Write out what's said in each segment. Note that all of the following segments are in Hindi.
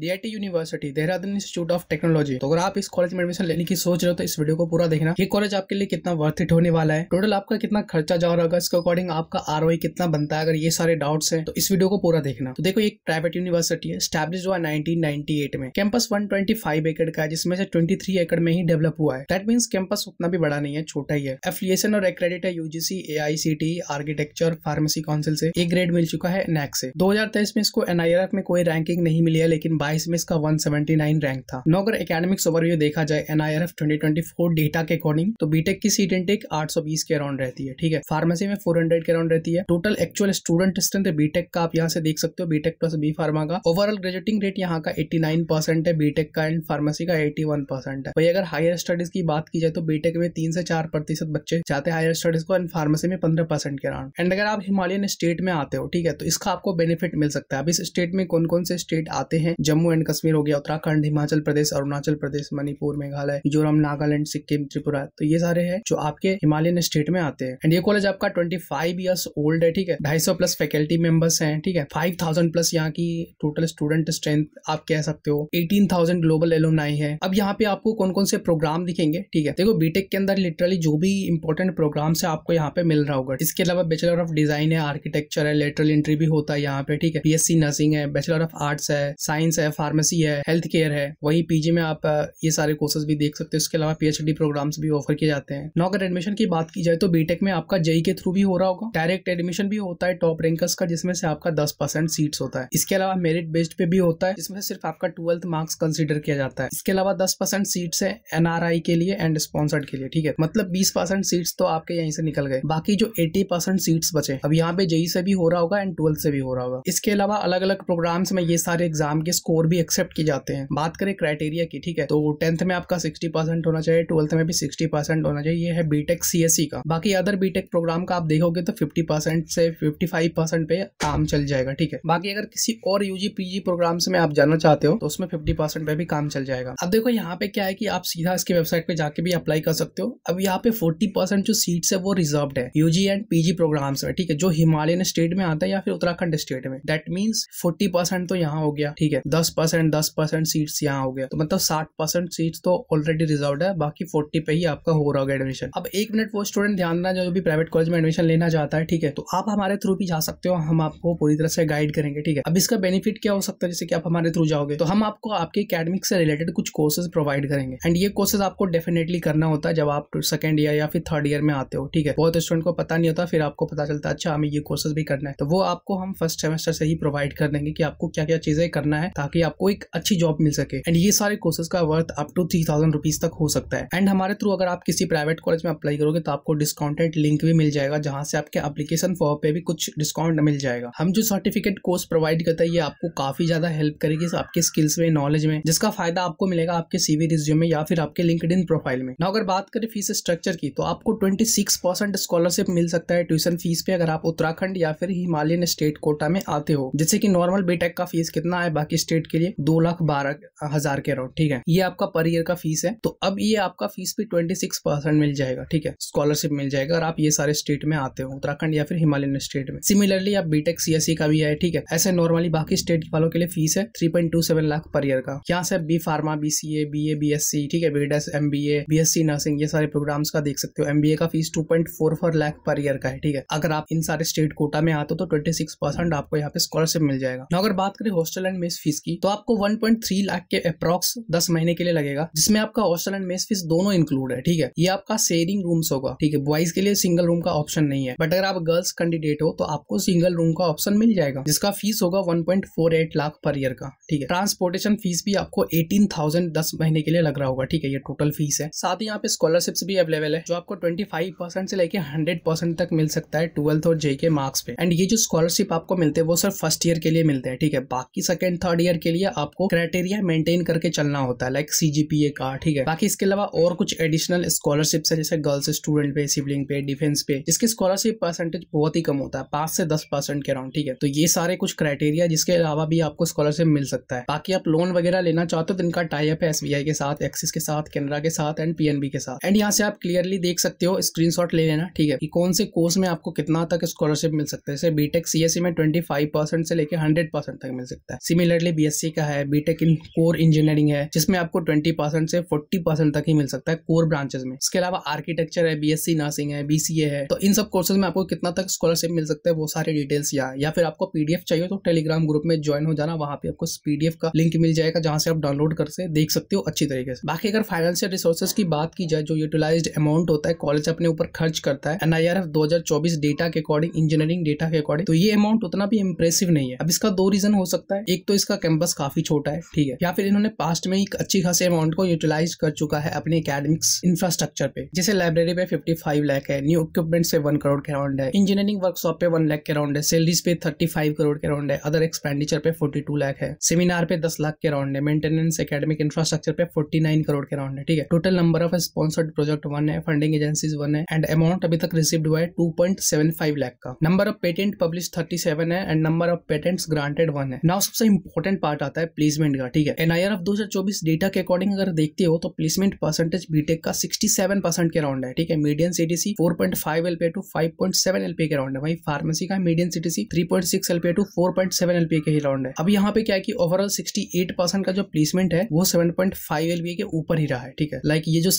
DIT university Dehradun institute of technology तो अगर आप इस कॉलेज में एडमिशन लेने की सोच रहे हो तो इस वीडियो को पूरा देखना ये कॉलेज आपके लिए कितना वर्थ इट होने वाला है टोटल आपका कितना खर्चा जा रहा होगा इसके अकॉर्डिंग आपका आर कितना बनता है अगर ये सारे डाउट्स है तो इस वीडियो को पूरा देखना तो देखो एक प्राइवेट यूनिवर्सिटी है स्टैब्लिश हुआ नाइनटीन में कैंपस वन एकड़ का है जिसमें से ट्वेंटी एकड़ में ही डेवलप हुआ है दैट मीन्स कैंपस उतना भी बड़ा नहीं है छोटा ही है एफिलियशन और एक्रेडिट है UGC A architecture pharmacy council से एक ग्रेड मिल चुका है नैक से दो में इसको एनआईआर में कोई रैंकिंग नहीं मिली है लेकिन बाईस में इसका 179 रैंक था नो अगर ओवरव्यू देखा जाए एन एनआईआरएफ 2024 डेटा के अकॉर्डिंग तो बीटेक की सीट इनटेक 820 के अराउंड रहती है ठीक है फार्मेसी में 400 के अराउंड रहती है total actual student strength BTech का आप यहाँ से देख सकते हो बीटेक प्लस बी फार्मा का ओवरऑल ग्रेजुएटिंग रेट यहाँ का एट्टी है बीटेक का एंड फार्मेसी का एट्टी है वही अगर हायर स्टडीज की बात की जाए तो बीटेक में तीन से चार प्रतिशत बच्चे जाते हायर स्टडीज को एंड फार्मेसी में पंद्रह परसेंट के अराउंड एंड अगर आप हिमालयन स्टेट में आते हो ठीक है तो इसका आपको बेनिफिट मिल सकता है अब इस स्टेट में कौन कौन से स्टेट आते हैं जम्मू जम्मू एंड कश्मीर हो गया उत्तराखंड हिमाचल प्रदेश अरुणाचल प्रदेश मणिपुर मेघालय मिजोरम नागालैंड सिक्किम त्रिपुरा तो ये सारे है जो आपके हिमालयन स्टेट में आते हैं एंड ये कॉलेज आपका ट्वेंटी फाइव ईयर्स ओल्ड है ठीक है ढाई सौ प्लस फैकल्टी मेंबर्स हैं ठीक है फाइव थाउजेंड प्लस यहाँ की टोटल स्टूडेंट स्ट्रेंथ आप कह सकते हो एटीन थाउजेंड ग्लोबल एलोनाई है अब यहाँ पे आपको कौन कौन से प्रोग्राम दिखेंगे ठीक है देखो बीटेक के अंदर लिटरली जो भी इंपॉर्टेंट प्रोग्राम है आपको यहाँ पे मिल रहा होगा इसके अलावा बैचलर ऑफ डिजाइन है आर्किटेक्चर है लेटरल एंट्री भी होता है यहाँ पे ठीक है सी नर्सिंग है बैचलर ऑफ आर्ट्स है साइंस है फार्मेसी है हेल्थ केयर है वही पीजी में आप ये सारे कोर्सेज भी देख सकते हैं इसके अलावा पीएचडी प्रोग्राम्स भी ऑफर किए जाते हैं नौकर एडमिशन की बात की जाए तो बीटेक में आपका जेई e के थ्रू भी हो रहा होगा डायरेक्ट एडमिशन भी होता है टॉप रैंकर्स का जिसमें से आपका दस परसेंट सीट होता है इसके अलावा मेरिट बेस्ड पे भी होता है जिसमें सिर्फ आपका ट्वेल्थ मार्क्स कंसिडर किया जाता है इसके अलावा दस परसेंट सीट्स है एनआरआई के लिए एंड स्पॉन्सर्ड के लिए ठीक है मतलब बीस परसेंट सीट तो आपके यहीं से निकल गए बाकी जो एटी परसेंट सीट्स बचे अब यहाँ पे जेई e e से भी हो रहा होगा एंड ट्वेल्थ से भी हो रहा होगा इसके अलावा अलग अलग प्रोग्राम्स में ये सारे एग्जाम के स्कोर स्कोर भी एक्सेप्ट किए जाते हैं बात करें क्राइटेरिया की ठीक है तो टेंथ में आपका सिक्सटी परसेंट होना चाहिए ट्वेल्थ में भी सिक्सटी परसेंट होना चाहिए ये है बीटेक सीएससी e का बाकी अदर बीटेक प्रोग्राम का आप देखोगे तो फिफ्टी परसेंट से फिफ्टी फाइव परसेंट पे काम चल जाएगा ठीक है बाकी अगर किसी और यूजी पीजी प्रोग्राम से आप जाना चाहते हो तो उसमें फिफ्टी परसेंट पे भी काम चल जाएगा अब देखो यहाँ पे क्या है कि आप सीधा इसकी वेबसाइट पे जाके भी अप्लाई कर सकते हो अब यहाँ पे फोर्टी परसेंट जो सीट है वो रिजर्व है यूजी एंड पीजी प्रोग्राम में ठीक है जो हिमालयन स्टेट में आता है या फिर उत्तराखंड स्टेट में दैट मीन्स फोर्टी परसेंट तो यहाँ हो गया ठीक है दस परसेंट दस परसेंट सीट्स यहाँ हो गया तो मतलब साठ परसेंट सीट्स तो ऑलरेडी रिजर्व है बाकी फोर्टी पे ही आपका हो रहा होगा एडमिशन अब एक मिनट वो स्टूडेंट ध्यान देना जो भी प्राइवेट कॉलेज में एडमिशन लेना चाहता है ठीक है तो आप हमारे थ्रू भी जा सकते हो हम आपको पूरी तरह से गाइड करेंगे ठीक है अब इसका बेनिफिट क्या हो सकता है जैसे कि आप हमारे थ्रू जाओगे तो हम आपको आपके अकेडमिक से रिलेटेड कुछ कोर्सेज प्रोवाइड करेंगे एंड ये कोर्सेज आपको डेफिनेटली करना होता है जब आप सेकेंड ईयर या फिर थर्ड ईयर में आते हो ठीक है बहुत स्टूडेंट को पता नहीं होता फिर आपको पता चलता है अच्छा हमें ये कोर्सेज भी करना है तो वो आपको हम फर्स्ट सेमेस्टर से ही प्रोवाइड कर देंगे कि आपको क्या क्या चीजें करना है ताकि ताकि आपको एक अच्छी जॉब मिल सके एंड ये सारे कोर्सेज का worth up to three thousand rupees तक हो सकता है एंड हमारे थ्रू अगर आप किसी प्राइवेट कॉलेज में अप्लाई करोगे तो आपको डिस्काउंटेड लिंक भी मिल जाएगा जहां से आपके एप्लीकेशन फॉर्म पे भी कुछ डिस्काउंट मिल जाएगा हम जो सर्टिफिकेट कोर्स प्रोवाइड करता है ये आपको काफी ज्यादा हेल्प करेगी आपके स्किल्स में नॉलेज में जिसका फायदा आपको मिलेगा आपके सीवी रिज्यूम में या फिर आपके लिंक प्रोफाइल में ना अगर बात करें फीस स्ट्रक्चर की तो आपको ट्वेंटी सिक्स परसेंट स्कॉलरशिप मिल सकता है ट्यूशन फीस पे अगर आप उत्तराखंड या फिर हिमालयन स्टेट कोटा में आते हो जैसे कि नॉर्मल बीटेक का फीस कितना है बाकी स्टेट ग्रेड के लिए दो लाख बारह हजार के अराउंड ठीक है ये आपका पर ईयर का फीस है तो अब ये आपका फीस भी ट्वेंटी सिक्स परसेंट मिल जाएगा ठीक है स्कॉलरशिप मिल जाएगा अगर आप ये सारे स्टेट में आते हो उत्तराखंड या फिर हिमालयन स्टेट में सिमिलरली आप बीटेक सीएससी e का भी है ठीक है ऐसे नॉर्मली बाकी स्टेट वालों के लिए फीस है three point two seven lakh per year का यहाँ से B pharma B C A B A B S C ठीक है B Des M B A B S C nursing ये सारे प्रोग्राम्स का देख सकते हो एम बी ए का fees two point four four lakh per year का है ठीक है अगर आप इन सारे स्टेट कोटा में आते हो तो ट्वेंटी सिक्स परसेंट आपको यहाँ पे स्कॉलरशिप मिल जाएगा अगर बात करें हॉस्टल एंड मेस फीस की की तो आपको 1.3 लाख के अप्रोक्स दस महीने के लिए लगेगा जिसमें आपका हॉस्टल एंड मेस फीस दोनों इंक्लूड है ठीक है ये आपका शेयरिंग रूम्स होगा ठीक है बॉयज के लिए सिंगल रूम का ऑप्शन नहीं है बट अगर आप गर्ल्स कैंडिडेट हो तो आपको सिंगल रूम का ऑप्शन मिल जाएगा जिसका फीस होगा वन लाख पर ईयर का ठीक है ट्रांसपोर्टेशन फीस भी आपको एटीन थाउजेंड महीने के लिए लग रहा होगा ठीक है ये टोटल फीस है साथ ही यहाँ पे स्कॉलरशिप भी अवेलेबल है जो आपको ट्वेंटी से लेके हंड्रेड तक मिल सकता है ट्वेल्थ और जे के मार्क्स पे एंड ये जो स्कॉलरशिप आपको मिलते हैं वो सिर्फ फर्स्ट ईयर के लिए मिलते हैं ठीक है बाकी सेकंड थर्ड ईयर के लिए आपको क्राइटेरिया मेंटेन करके चलना होता है लाइक सीजीपीए का ठीक है बाकी इसके अलावा और कुछ एडिशनल स्कॉलरशिप है जैसे गर्ल्स स्टूडेंट पे सिबलिंग पे डिफेंस पे जिसकी स्कॉलरशिप परसेंटेज बहुत ही कम होता है पांच से दस परसेंट के अराउंड ठीक है तो ये सारे कुछ क्राइटेरिया जिसके अलावा भी आपको स्कॉलरशिप मिल सकता है बाकी आप लोन वगैरह लेना चाहते हो तो इनका टाइप है एस के साथ एक्सिस के साथ कैनरा के साथ एंड पीएनबी के साथ एंड यहाँ से आप क्लियरली देख सकते हो स्क्रीन ले लेना ठीक है कि कौन से कोर्स में आपको कितना तक स्कॉलरशिप मिल सकता है जैसे बीटेक सीएससी e में ट्वेंटी से लेकर हंड्रेड तक मिल सकता है सिमिलरली बी बीएससी का है बीटेक इन कोर इंजीनियरिंग है जिसमें आपको ट्वेंटी परसेंट से फोर्टी परसेंट तक ही मिल सकता है कोर ब्रांचेस में इसके अलावा आर्किटेक्चर है बीएससी नर्सिंग है बीसीए है तो इन सब कोर्सेज में आपको कितना तक स्कॉलरशिप मिल सकता है वो सारे डिटेल्स या या फिर आपको पीडीएफ चाहिए तो टेलीग्राम ग्रुप में ज्वाइन हो जाना वहाँ पे आपको पीडीएफ का लिंक मिल जाएगा जहाँ से आप डाउनलोड कर से देख सकते हो अच्छी तरीके से बाकी अगर फाइनेंशियल रिसोर्सेज की बात की जाए जो यूटिलाइज अमाउंट होता है कॉलेज अपने ऊपर खर्च करता है एनआईआरएफ 2024 डेटा के अकॉर्डिंग इंजीनियरिंग डेटा के अकॉर्डिंग तो ये अमाउंट उतना भी इम्प्रेसिव नहीं है अब इसका दो रीजन हो सकता है एक तो इसका कैंपस काफी छोटा है ठीक है या फिर इन्होंने पास्ट में एक अच्छी खासी अमाउंट को यूटिलाइज कर चुका है अपने अकेडमिक इंफ्रास्ट्रक्चर पे जैसे लाइब्रेरी पे फाइव लाख है न्यू इक्विपमेंट से वन करोड़ के अराउंड है इंजीनियरिंग वर्कशॉप पे वन लाख के अराउंड है सैलरीज पे थर्टी फाइव करोड़ के अराउंड है अदर एक्सपेंडिचर पे फोर्टी टू लाख है सेमिनार पे दस लाख के अराउंड है मेंटेनेंस अकेडमिक इंफ्रास्ट्रक्चर पे फोर्टी नाइन करोड़ के अराउंड है ठीक है total number of sponsored project one है फंडिंग एजेंसीज वन है एंड अमाउंट अभी तक रिसीव हुआ है two point seven five lakh का number of patent publish thirty seven है and number of patents granted one है नाउ सबसे इंपॉर्टेंट सेकंड पार्ट आता है प्लेसमेंट का ठीक है एनआईआर ऑफ 2024 डेटा के अकॉर्डिंग अगर देखते हो तो प्लेसमेंट परसेंटेज बीटेक का 67 परसेंट के अराउंड है ठीक है medium CTC 4.5 LP two five point seven LP के अराउंड है वही फार्मेसी का medium CTC 3.6 LPA two 4.7 LPA के अराउंड है अब यहाँ पे क्या है कि ओवरऑल एट परसेंट का जो प्लेसमेंट है वो 7.5 एलपीए के ऊपर ही रहा है ठीक है लाइक ये जो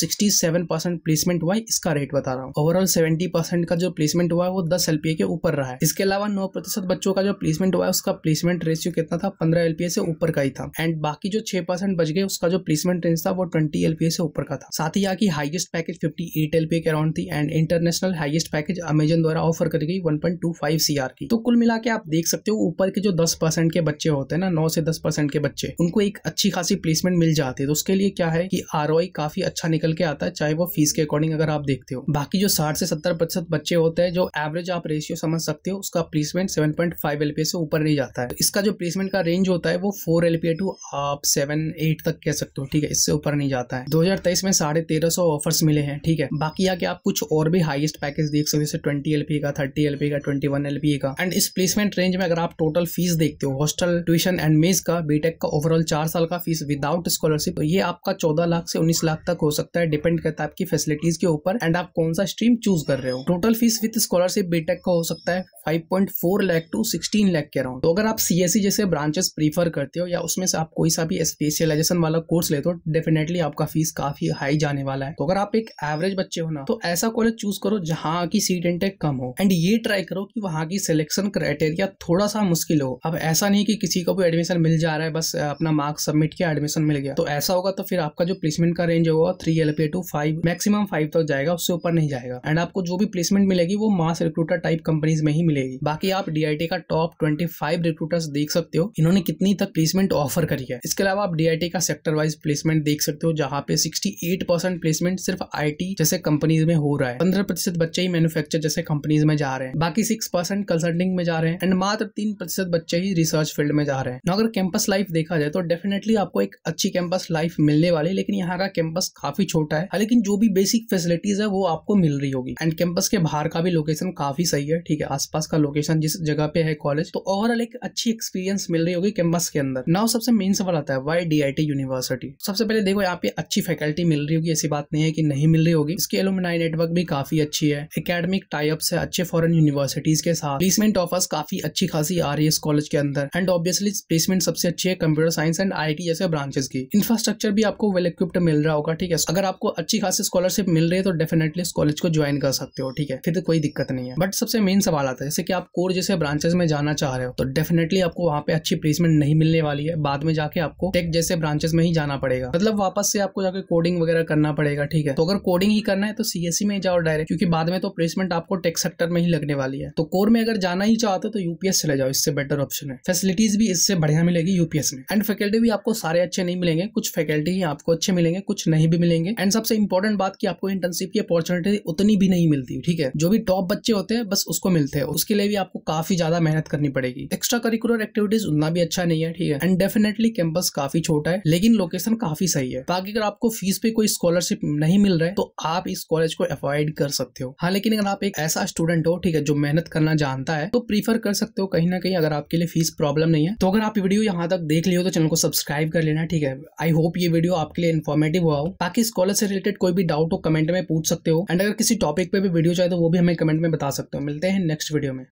सेवन परसेंट प्लेसमेंट हुआ है इसका रेट बता रहा हूँ ओवरऑल सेवेंटी परसेंट का जो प्लेसमेंट हुआ है वो दस एलपीए के ऊपर रहा है इसके अलावा नौ प्रतिशत बच्चों का जो प्लेसमेंट हुआ है उसका प्लेसमेंट रेशियो कितना था पंद्रह एलपीए से ऊपर का ही था एंड बाकी जो छह परसेंट बच गए उसका जो प्लेसमेंट रेंज था वो ट्वेंटी एलपीए से ऊपर का था साथ ही यहाँ की highest package fifty eight LPA के अराउंड थी and international highest package Amazon द्वारा ऑफर करी गई one point two five C R की तो कुल मिला के आप देख सकते हो ऊपर के जो दस परसेंट के बच्चे होते हैं ना नौ से दस परसेंट के बच्चे उनको एक अच्छी खासी प्लेसमेंट मिल जाती है तो उसके लिए क्या है की आर काफी अच्छा निकल के आता है चाहे वो फीस के अकॉर्डिंग अगर आप देखते हो बाकी जो साठ से सत्तर प्रतिशत बच्चे होते हैं जो एवरेज आप रेशियो समझ सकते हो उसका placement seven point five LPA से ऊपर नहीं जाता है तो इसका जो प्लेसमेंट का रेंज होता है वो फोर एल पी टू आप सेवन एट तक कह सकते हो ठीक है इससे ऊपर नहीं जाता है 2023 में साढ़े तेरह सौ ऑफर्स मिले हैं ठीक है बाकी आके आप कुछ और भी हाईएस्ट पैकेज देख सकते हो जैसे ट्वेंटी एल का थर्टी एल का ट्वेंटी वन का एंड इस प्लेसमेंट रेंज में अगर आप टोटल फीस देखते हो हॉस्टल ट्यूशन एंड मेज का बीटेक का ओवरऑल चार साल का फीस विदाउट स्कॉलरशिप ये आपका चौदह लाख से उन्नीस लाख तक हो सकता है डिपेंड करता है आपकी फैसिलिटीज के ऊपर एंड आप कौन सा स्ट्रीम चूज कर रहे हो total fees with scholarship BTech का हो सकता है five point four lakh to sixteen lakh के अराउंड तो अगर आप सी e जैसे ब्रांचेस प्रीफर करते हो या उसमें से आप कोई सा भी स्पेशलाइजेशन वाला कोर्स लेते हो डेफिनेटली आपका फीस काफी हाई जाने वाला है तो अगर आप एक एवरेज बच्चे हो ना तो ऐसा कॉलेज चूज करो जहाँ की सीट इंटेक कम हो एंड ये ट्राई करो कि वहाँ की सिलेक्शन क्राइटेरिया थोड़ा सा मुश्किल हो अब ऐसा नहीं कि किसी को भी एडमिशन मिल जा रहा है बस अपना मार्क्स सबमिट किया एडमिशन मिल गया तो ऐसा होगा तो फिर आपका जो प्लेसमेंट का रेंज होगा three L P to five maximum five तक जाएगा उससे ऊपर नहीं जाएगा एंड आपको जो भी प्लेसमेंट मिलेगी वो मास रिक्रूटर टाइप कंपनीज में ही मिलेगी बाकी आप डी का टॉप ट्वेंटी रिक्रूटर्स देख सकते हो इन्होंने कितनी तक प्लेसमेंट ऑफर करी है इसके अलावा आप डी का सेक्टर वाइज प्लेसमेंट देख सकते हो जहाँ पे सिक्सटी प्लेसमेंट सिर्फ आई जैसे कंपनीज में हो रहा है पंद्रह प्रतिशत बच्चे ही मैन्युफैक्चर जैसे कंपनीज में जा रहे हैं बाकी सिक्स परसेंट कंसल्टिंग में जा रहे हैं एंड मात्र तीन प्रतिशत बच्चे ही रिसर्च फील्ड में जा रहे हैं अगर कैंपस लाइफ देखा जाए तो डेफिनेटली आपको एक अच्छी कैंपस लाइफ मिलने वाली है लेकिन यहाँ का कैंपस काफी छोटा है लेकिन जो भी बेसिक फैसिलिटीज है वो आपको मिल रही होगी एंड कैंपस के बाहर का भी लोकेशन काफी सही है ठीक है आसपास का लोकेशन जिस जगह पे है कॉलेज तो ओवरऑल एक अच्छी एक्सपीरियंस मिल रही होगी कैंपस के अंदर नाउ सबसे मेन सवाल आता है वाई डी आई यूनिवर्सिटी सबसे पहले देखो यहाँ पे अच्छी फैकल्टी मिल रही होगी ऐसी बात नहीं है कि नहीं मिल रही होगी इसके एलुमिनाई नेटवर्क भी काफी अच्छी है एकेडमिक टाइप है अच्छे फॉरन यूनिवर्सिटीज के साथ प्लेसमेंट ऑफर्स काफी अच्छी खासी आ रही है इस कॉलेज के अंदर एंड ऑब्वियसली प्लेसमेंट सबसे अच्छी है कंप्यूटर साइंस एंड आई जैसे ब्रांचेस की इंफ्रास्ट्रक्चर भी आपको वेल इक्विप्ड मिल रहा होगा ठीक है अगर आपको अच्छी खासी स्कॉलरशिप मिल रही है तो डेफिनेटली इस कॉलेज को ज्वाइन कर सकते हो ठीक है फिर तो कोई दिक्कत नहीं है बट सबसे मेन सवाल आता है जैसे कि आप कोर जैसे ब्रांचेस में जाना चाह रहे हो तो डेफिनेटली आपको वहाँ पे अच्छी प्लेसमेंट नहीं मिलने वाली है बाद में जाके आपको टेक जैसे ब्रांचेस में ही जाना पड़ेगा मतलब वापस से आपको जाके कोडिंग वगैरह करना पड़ेगा ठीक है तो अगर कोडिंग ही करना है तो सीएससी e में जाओ डायरेक्ट क्योंकि बाद में तो प्लेसमेंट आपको टेक सेक्टर में ही लगने वाली है तो कोर में अगर जाना ही चाहते तो यूपीएस चले जाओ इससे बेटर ऑप्शन है फैसिलिटीज भी इससे बढ़िया मिलेगी यूपीएस में एंड फैकल्टी भी आपको सारे अच्छे नहीं मिलेंगे कुछ फैकल्टी ही आपको अच्छे मिलेंगे कुछ नहीं भी मिलेंगे एंड सबसे इंपॉर्टेंट बात की आपको इंटर्नशिप की अपॉर्चुनिटी उतनी भी नहीं मिलती ठीक है जो भी टॉप बच्चे होते हैं बस उसको मिलते हैं उसके लिए भी आपको काफी ज्यादा मेहनत करनी पड़ेगी एक्स्ट्रा करिकुलर एक्टिविटीज उतना भी अच्छा नहीं है है ठीक है एंड डेफिनेटली कैंपस काफी छोटा है लेकिन लोकेशन काफी सही है ताकि अगर आपको फीस पे कोई स्कॉलरशिप नहीं मिल रहा है तो आप इस कॉलेज को अवॉइड कर सकते हो हाँ लेकिन अगर आप एक ऐसा स्टूडेंट हो ठीक है जो मेहनत करना जानता है तो प्रीफर कर सकते हो कहीं ना कहीं अगर आपके लिए फीस प्रॉब्लम नहीं है तो अगर आप वीडियो यहाँ तक देख लियो तो चैनल को सब्सक्राइब कर लेना ठीक है आई होप ये वीडियो आपके लिए इन्फॉर्मेटिव हुआ हो ताकि स्कॉलर से रिलेटेड कोई भी डाउट हो कमेंट में पूछ सकते हो एंड अगर किसी टॉपिक पे भी वीडियो चाहे तो वो भी हमें कमेंट में बता सकते हो मिलते हैं नेक्स्ट वीडियो में